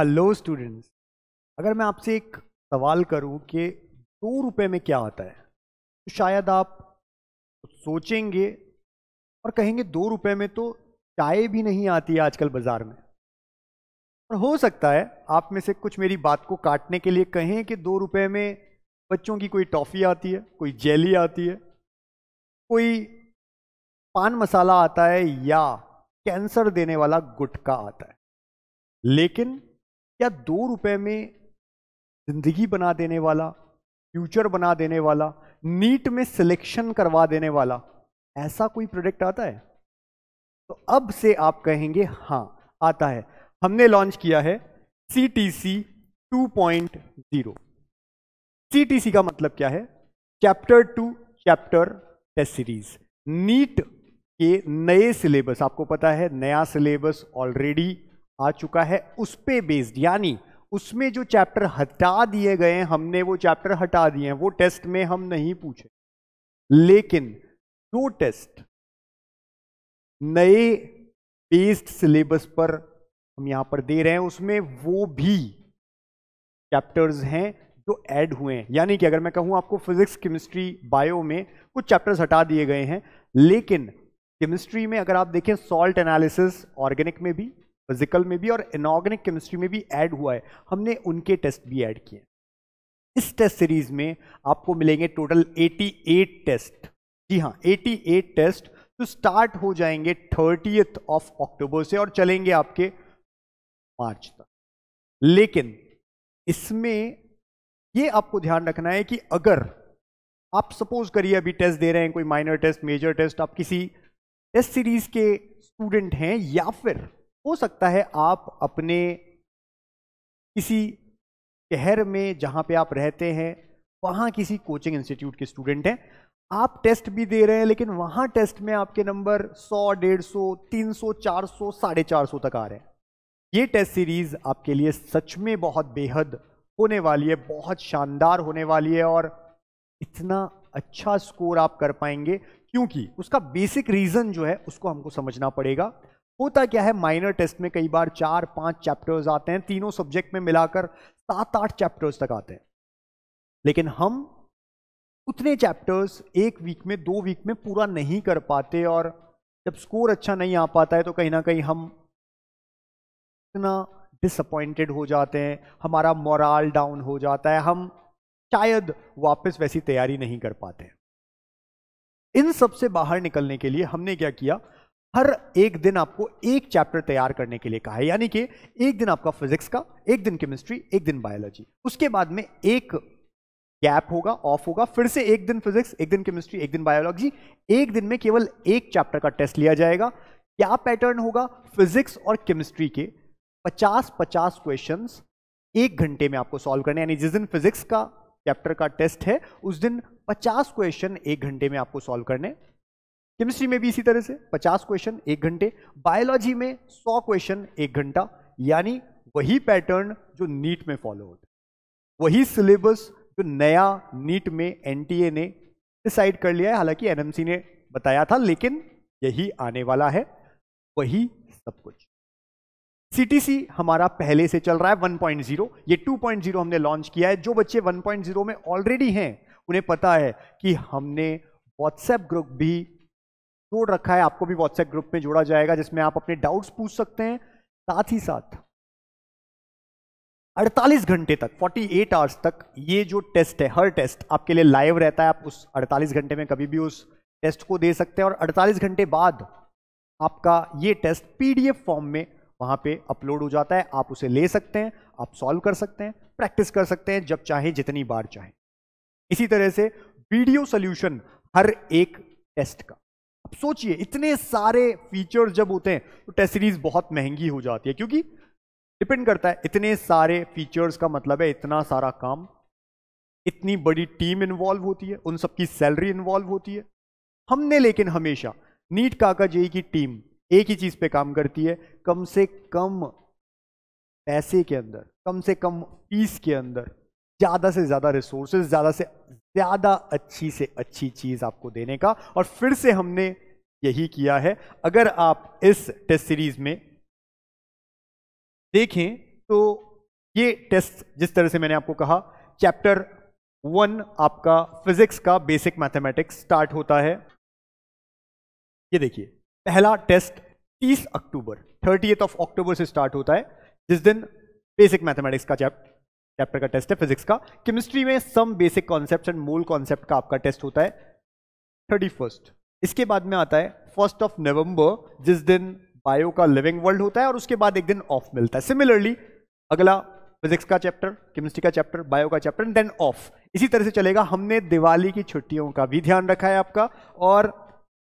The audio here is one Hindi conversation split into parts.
हेलो स्टूडेंट्स अगर मैं आपसे एक सवाल करूं कि दो रुपए में क्या आता है तो शायद आप सोचेंगे और कहेंगे दो रुपए में तो चाय भी नहीं आती है आजकल बाज़ार में और हो सकता है आप में से कुछ मेरी बात को काटने के लिए कहें कि दो रुपए में बच्चों की कोई टॉफ़ी आती है कोई जेली आती है कोई पान मसाला आता है या कैंसर देने वाला गुटखा आता है लेकिन क्या दो रुपए में जिंदगी बना देने वाला फ्यूचर बना देने वाला नीट में सिलेक्शन करवा देने वाला ऐसा कोई प्रोडक्ट आता है तो अब से आप कहेंगे हाँ आता है हमने लॉन्च किया है C T C two point zero C T C का मतलब क्या है chapter to chapter test series NEET के नए सिलेबस आपको पता है नया सिलेबस ऑलरेडी आ चुका है उस पर बेस्ड यानी उसमें जो चैप्टर हटा दिए गए हमने वो चैप्टर हटा दिए हैं वो टेस्ट में हम नहीं पूछे लेकिन जो टेस्ट नए बेस्ड सिलेबस पर हम यहां पर दे रहे हैं उसमें वो भी चैप्टर्स हैं जो ऐड हुए हैं यानी कि अगर मैं कहूं आपको फिजिक्स केमिस्ट्री बायो में कुछ चैप्टर्स हटा दिए गए हैं लेकिन केमिस्ट्री में अगर आप देखें सॉल्ट एनालिसिस ऑर्गेनिक में भी फिजिकल में भी और इनऑर्गेनिक केमिस्ट्री में भी ऐड हुआ है हमने उनके टेस्ट भी ऐड किए इस टेस्ट सीरीज में आपको मिलेंगे टोटल 88 टेस्ट जी हाँ 88 टेस्ट तो स्टार्ट हो जाएंगे थर्टी ऑफ अक्टूबर से और चलेंगे आपके मार्च तक लेकिन इसमें ये आपको ध्यान रखना है कि अगर आप सपोज करिए अभी टेस्ट दे रहे हैं कोई माइनर टेस्ट मेजर टेस्ट आप किसी टेस्ट सीरीज के स्टूडेंट हैं या फिर हो सकता है आप अपने किसी शहर में जहाँ पे आप रहते हैं वहाँ किसी कोचिंग इंस्टीट्यूट के स्टूडेंट हैं आप टेस्ट भी दे रहे हैं लेकिन वहाँ टेस्ट में आपके नंबर 100, 150, 300, 400, साढ़े चार सौ तक आ रहे हैं ये टेस्ट सीरीज़ आपके लिए सच में बहुत बेहद होने वाली है बहुत शानदार होने वाली है और इतना अच्छा स्कोर आप कर पाएंगे क्योंकि उसका बेसिक रीज़न जो है उसको हमको समझना पड़ेगा होता क्या है माइनर टेस्ट में कई बार चार पांच चैप्टर्स आते हैं तीनों सब्जेक्ट में मिलाकर सात आठ चैप्टर्स तक आते हैं लेकिन हम उतने चैप्टर्स एक वीक में दो वीक में पूरा नहीं कर पाते और जब स्कोर अच्छा नहीं आ पाता है तो कहीं ना कहीं हम इतना डिसअपॉइंटेड हो जाते हैं हमारा मोराल डाउन हो जाता है हम शायद वापस वैसी तैयारी नहीं कर पाते इन सब से बाहर निकलने के लिए हमने क्या किया हर एक दिन आपको एक चैप्टर तैयार करने के लिए कहा है यानी कि एक दिन आपका फिजिक्स का एक दिन केमिस्ट्री एक दिन बायोलॉजी उसके बाद में एक गैप होगा ऑफ होगा फिर से एक दिन फिजिक्स एक दिन केमिस्ट्री एक दिन बायोलॉजी एक दिन में केवल एक चैप्टर का टेस्ट लिया जाएगा क्या पैटर्न होगा फिजिक्स और केमिस्ट्री के पचास पचास क्वेश्चन एक घंटे में आपको सॉल्व करने यानी जिस दिन फिजिक्स का चैप्टर का टेस्ट है उस दिन पचास क्वेश्चन एक घंटे में आपको सॉल्व करने केमिस्ट्री में भी इसी तरह से 50 क्वेश्चन एक घंटे बायोलॉजी में 100 क्वेश्चन एक घंटा यानी वही पैटर्न जो नीट में फॉलो होता है वही सिलेबस जो नया नीट में एनटीए ने डिसाइड कर लिया है हालांकि एनएमसी ने बताया था लेकिन यही आने वाला है वही सब कुछ सीटीसी हमारा पहले से चल रहा है 1.0 ये 2.0 हमने लॉन्च किया है जो बच्चे 1.0 में ऑलरेडी हैं उन्हें पता है कि हमने व्हाट्सएप ग्रुप भी जोड़ रखा है आपको भी व्हाट्सएप ग्रुप में जोड़ा जाएगा जिसमें आप अपने डाउट्स पूछ सकते हैं साथ ही साथ 48 घंटे तक 48 आवर्स तक ये जो टेस्ट है हर टेस्ट आपके लिए लाइव रहता है आप उस 48 घंटे में कभी भी उस टेस्ट को दे सकते हैं और 48 घंटे बाद आपका ये टेस्ट पीडीएफ फॉर्म में वहाँ पे अपलोड हो जाता है आप उसे ले सकते हैं आप सॉल्व कर सकते हैं प्रैक्टिस कर सकते हैं जब चाहे जितनी बार चाहे इसी तरह से वीडियो सोल्यूशन हर एक टेस्ट का अब सोचिए इतने सारे फीचर जब होते हैं तो टेस्ट सीरीज बहुत महंगी हो जाती है क्योंकि डिपेंड करता है इतने सारे फीचर्स का मतलब है इतना सारा काम इतनी बड़ी टीम इन्वॉल्व होती है उन सबकी सैलरी इन्वॉल्व होती है हमने लेकिन हमेशा नीट काका जेई की टीम एक ही चीज पे काम करती है कम से कम पैसे के अंदर कम से कम फीस के अंदर ज़्यादा से ज़्यादा रिसोर्सेज ज़्यादा से ज़्यादा अच्छी से अच्छी चीज़ आपको देने का और फिर से हमने यही किया है अगर आप इस टेस्ट सीरीज में देखें तो ये टेस्ट जिस तरह से मैंने आपको कहा चैप्टर वन आपका फिजिक्स का बेसिक मैथमेटिक्स स्टार्ट होता है ये देखिए पहला टेस्ट 30 अक्टूबर थर्टी ऑफ अक्टूबर से स्टार्ट होता है जिस दिन बेसिक मैथमेटिक्स का चैप्टर चैप्टर का टेस्ट है फिजिक्स का केमिस्ट्री में सम बेसिक कॉन्सेप्ट एंड मूल कॉन्सेप्ट का आपका टेस्ट होता है थर्टी फर्स्ट इसके बाद में आता है फर्स्ट ऑफ नवंबर जिस दिन बायो का लिविंग वर्ल्ड होता है और उसके बाद एक दिन ऑफ मिलता है सिमिलरली अगला फिजिक्स का चैप्टर केमिस्ट्री का चैप्टर बायो का चैप्टर देन ऑफ इसी तरह से चलेगा हमने दिवाली की छुट्टियों का भी ध्यान रखा है आपका और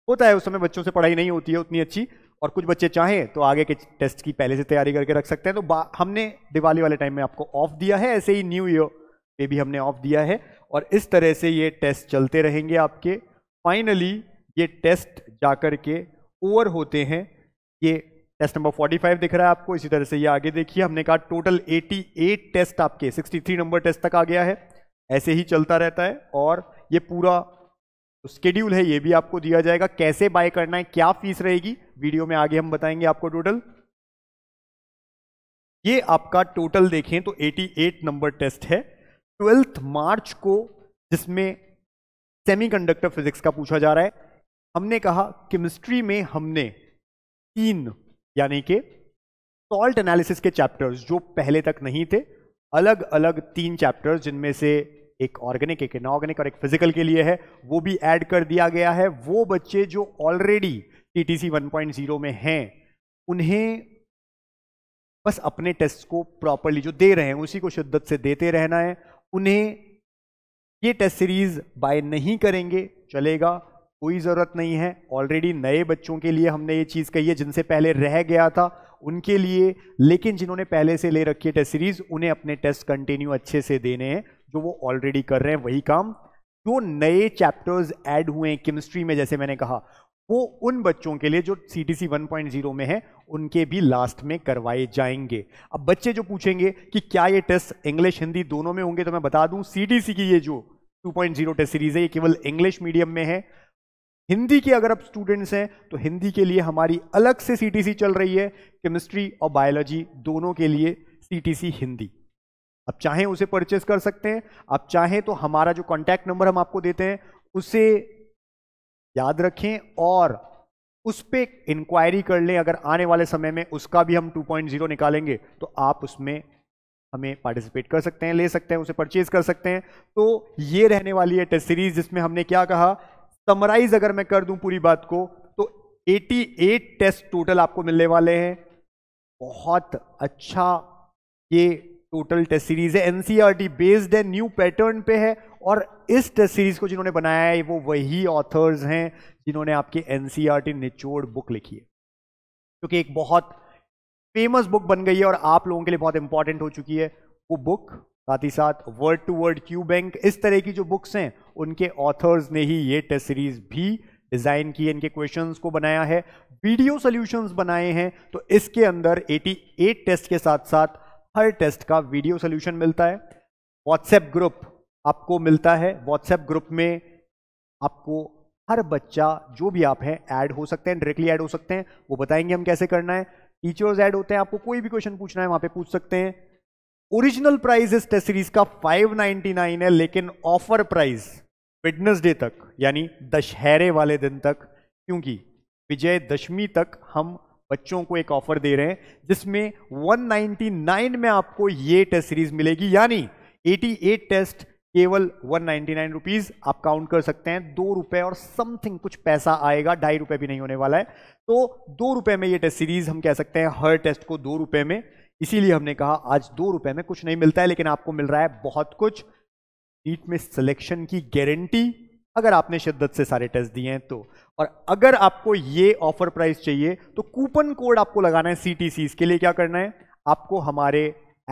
होता है उस समय बच्चों से पढ़ाई नहीं होती है उतनी अच्छी और कुछ बच्चे चाहें तो आगे के टेस्ट की पहले से तैयारी करके रख सकते हैं तो हमने दिवाली वाले टाइम में आपको ऑफ दिया है ऐसे ही न्यू ईयर पे भी हमने ऑफ दिया है और इस तरह से ये टेस्ट चलते रहेंगे आपके फाइनली ये टेस्ट जाकर के ओवर होते हैं ये टेस्ट नंबर 45 दिख रहा है आपको इसी तरह से ये आगे देखिए हमने कहा टोटल 88 टेस्ट आपके 63 नंबर टेस्ट तक आ गया है ऐसे ही चलता रहता है और ये पूरा तो स्केड्यूल है ये भी आपको दिया जाएगा कैसे बाय करना है क्या फीस रहेगी वीडियो में आगे हम बताएंगे आपको टोटल ये आपका टोटल देखें तो 88 नंबर टेस्ट है ट्वेल्थ मार्च को जिसमें सेमीकंडक्टर फिजिक्स का पूछा जा रहा है हमने कहा केमिस्ट्री में हमने तीन यानी के सॉल्ट एनालिसिस के चैप्टर्स जो पहले तक नहीं थे अलग अलग तीन चैप्टर्स जिनमें से एक ऑर्गेनिक एक इनऑर्गेनिक और एक फिजिकल के लिए है वो भी ऐड कर दिया गया है वो बच्चे जो ऑलरेडी टीटीसी 1.0 में हैं उन्हें बस अपने टेस्ट को प्रॉपरली जो दे रहे हैं उसी को शिद्दत से देते रहना है उन्हें ये टेस्ट सीरीज बाय नहीं करेंगे चलेगा कोई ज़रूरत नहीं है ऑलरेडी नए बच्चों के लिए हमने ये चीज़ कही है जिनसे पहले रह गया था उनके लिए लेकिन जिन्होंने पहले से ले रखी है टेस्ट सीरीज उन्हें अपने टेस्ट कंटिन्यू अच्छे से देने हैं जो वो ऑलरेडी कर रहे हैं वही काम जो नए चैप्टर्स ऐड हुए हैं केमिस्ट्री में जैसे मैंने कहा वो उन बच्चों के लिए जो C T C one point zero में है उनके भी लास्ट में करवाए जाएंगे अब बच्चे जो पूछेंगे कि क्या ये टेस्ट इंग्लिश हिंदी दोनों में होंगे तो मैं बता दूं सी टी सी की ये जो two point zero test series है ये केवल इंग्लिश मीडियम में है हिंदी के अगर आप स्टूडेंट्स हैं तो हिंदी के लिए हमारी अलग से सीटीसी चल रही है केमिस्ट्री और बायोलॉजी दोनों के लिए सीटीसी हिंदी आप चाहें उसे परचेस कर सकते हैं आप चाहें तो हमारा जो कॉन्टैक्ट नंबर हम आपको देते हैं उसे याद रखें और उस पर इंक्वायरी कर लें अगर आने वाले समय में उसका भी हम 2.0 निकालेंगे तो आप उसमें हमें पार्टिसिपेट कर सकते हैं ले सकते हैं उसे परचेज कर सकते हैं तो ये रहने वाली है टेस्ट सीरीज जिसमें हमने क्या कहा समराइज अगर मैं कर दूं पूरी बात को तो 88 टेस्ट टोटल आपको मिलने वाले हैं बहुत अच्छा ये टोटल टेस्ट सीरीज है एनसीईआरटी बेस्ड e है न्यू पैटर्न पे है और इस टेस्ट सीरीज को जिन्होंने बनाया है वो वही ऑथर्स हैं जिन्होंने आपकी एनसीईआरटी e निचोड़ बुक लिखी है क्योंकि एक बहुत फेमस बुक बन गई है और आप लोगों के लिए बहुत इंपॉर्टेंट हो चुकी है वो बुक साथ ही साथ word to word Q bank इस तरह की जो बुक्स हैं उनके ऑथर्स ने ही ये टेस्ट सीरीज भी डिज़ाइन की इनके क्वेश्चंस को बनाया है वीडियो सॉल्यूशंस बनाए हैं तो इसके अंदर 88 टेस्ट के साथ साथ हर टेस्ट का वीडियो सोल्यूशन मिलता है व्हाट्सएप ग्रुप आपको मिलता है व्हाट्सएप ग्रुप में आपको हर बच्चा जो भी आप हैं ऐड हो सकते हैं डायरेक्टली ऐड हो सकते हैं वो बताएंगे हम कैसे करना है टीचर्स ऐड होते हैं आपको कोई भी क्वेश्चन पूछना है वहां पे पूछ सकते हैं ओरिजिनल प्राइस इस टेस्ट सीरीज का 599 है लेकिन ऑफर प्राइस फिटनेस डे तक यानी दशहरे वाले दिन तक क्योंकि विजयदशमी तक हम बच्चों को एक ऑफर दे रहे हैं जिसमें 199 में आपको ये टेस्ट सीरीज मिलेगी यानी 88 टेस्ट केवल वन नाइन्टी नाइन रुपीज आप काउंट कर सकते हैं दो रुपए और समथिंग कुछ पैसा आएगा ढाई रुपए भी नहीं होने वाला है तो दो रुपए में ये टेस्ट सीरीज हम कह सकते हैं हर टेस्ट को दो रुपए में इसीलिए हमने कहा आज दो रुपए में कुछ नहीं मिलता है लेकिन आपको मिल रहा है बहुत कुछ नीट में सिलेक्शन की गारंटी अगर आपने शिद्दत से सारे टेस्ट दिए हैं तो और अगर आपको ये ऑफर प्राइस चाहिए तो कूपन कोड आपको लगाना है सी टी सी इसके लिए क्या करना है आपको हमारे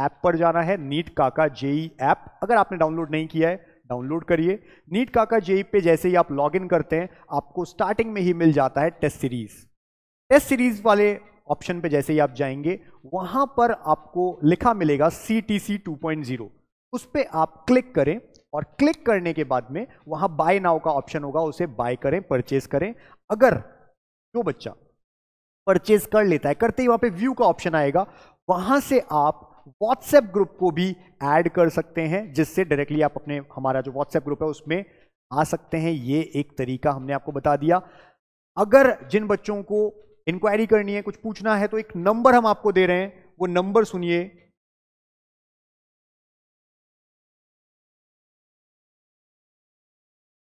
ऐप पर जाना है नीट काका जेई ऐप अगर आपने डाउनलोड नहीं किया है डाउनलोड करिए नीट काका जेई पे जैसे ही आप लॉगिन करते हैं आपको स्टार्टिंग में ही मिल जाता है टेस्ट सीरीज टेस्ट सीरीज वाले ऑप्शन पे जैसे ही आप जाएंगे वहां पर आपको लिखा मिलेगा C T C two point zero उस पर आप क्लिक करें और क्लिक करने के बाद में वहां बाय नाउ का ऑप्शन होगा उसे बाय करें परचेज करें अगर जो बच्चा परचेज कर लेता है करते ही वहां पे व्यू का ऑप्शन आएगा वहां से आप व्हाट्सएप ग्रुप को भी ऐड कर सकते हैं जिससे डायरेक्टली आप अपने हमारा जो व्हाट्सएप ग्रुप है उसमें आ सकते हैं ये एक तरीका हमने आपको बता दिया अगर जिन बच्चों को इंक्वायरी करनी है कुछ पूछना है तो एक नंबर हम आपको दे रहे हैं वो नंबर सुनिए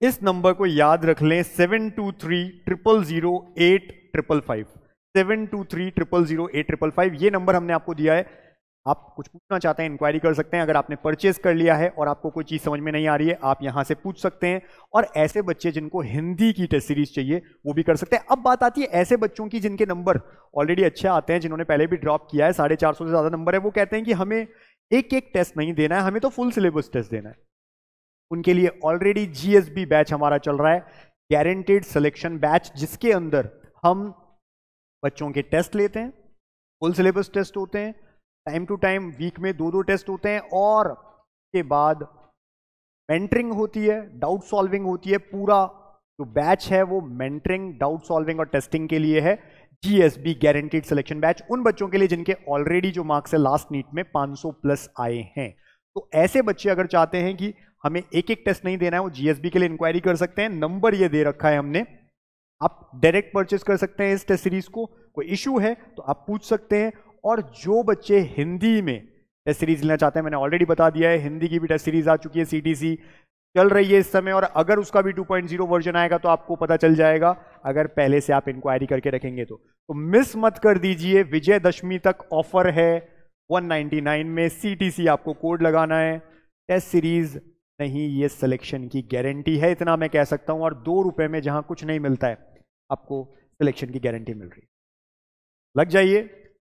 इस नंबर को याद रख लें seven two three triple zero eight triple five seven two three triple zero eight triple five ये नंबर हमने आपको दिया है आप कुछ पूछना चाहते हैं इंक्वायरी कर सकते हैं अगर आपने परचेज कर लिया है और आपको कोई चीज़ समझ में नहीं आ रही है आप यहाँ से पूछ सकते हैं और ऐसे बच्चे जिनको हिंदी की टेस्ट सीरीज चाहिए वो भी कर सकते हैं अब बात आती है ऐसे बच्चों की जिनके नंबर ऑलरेडी अच्छे आते हैं जिन्होंने पहले भी ड्रॉप किया है साढ़े चार सौ से ज़्यादा नंबर है वो कहते हैं कि हमें एक एक टेस्ट नहीं देना है हमें तो फुल सिलेबस टेस्ट देना है उनके लिए ऑलरेडी जीएसबी बैच हमारा चल रहा है गारंटेड सिलेक्शन बैच जिसके अंदर हम बच्चों के टेस्ट लेते हैं फुल सिलेबस टेस्ट होते हैं टाइम टू टाइम वीक में दो दो टेस्ट होते हैं और के बाद मेंटरिंग होती है डाउट सॉल्विंग होती है पूरा जो बैच है वो मेंटरिंग डाउट सॉल्विंग और टेस्टिंग के लिए है जीएसबी गारंटीड सिलेक्शन बैच उन बच्चों के लिए जिनके ऑलरेडी जो मार्क्स है लास्ट नीट में 500 प्लस आए हैं तो ऐसे बच्चे अगर चाहते हैं कि हमें एक एक टेस्ट नहीं देना है वो जीएसबी के लिए इंक्वायरी कर सकते हैं नंबर ये दे रखा है हमने आप डायरेक्ट परचेस कर सकते हैं इस टेस्ट सीरीज को कोई इशू है तो आप पूछ सकते हैं और जो बच्चे हिंदी में टेस्ट सीरीज लेना चाहते हैं मैंने ऑलरेडी बता दिया है हिंदी की भी टेस्ट सीरीज आ चुकी है सी चल रही है इस समय और अगर उसका भी 2.0 वर्जन आएगा तो आपको पता चल जाएगा अगर पहले से आप इंक्वायरी करके रखेंगे तो तो मिस मत कर दीजिए विजयदशमी तक ऑफर है 199 में सी आपको कोड लगाना है टेस्ट सीरीज नहीं ये सिलेक्शन की गारंटी है इतना मैं कह सकता हूँ और दो रुपये में जहाँ कुछ नहीं मिलता है आपको सिलेक्शन की गारंटी मिल रही है लग जाइए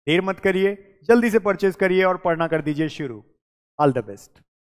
देर मत करिए जल्दी से परचेज करिए और पढ़ना कर दीजिए शुरू ऑल द बेस्ट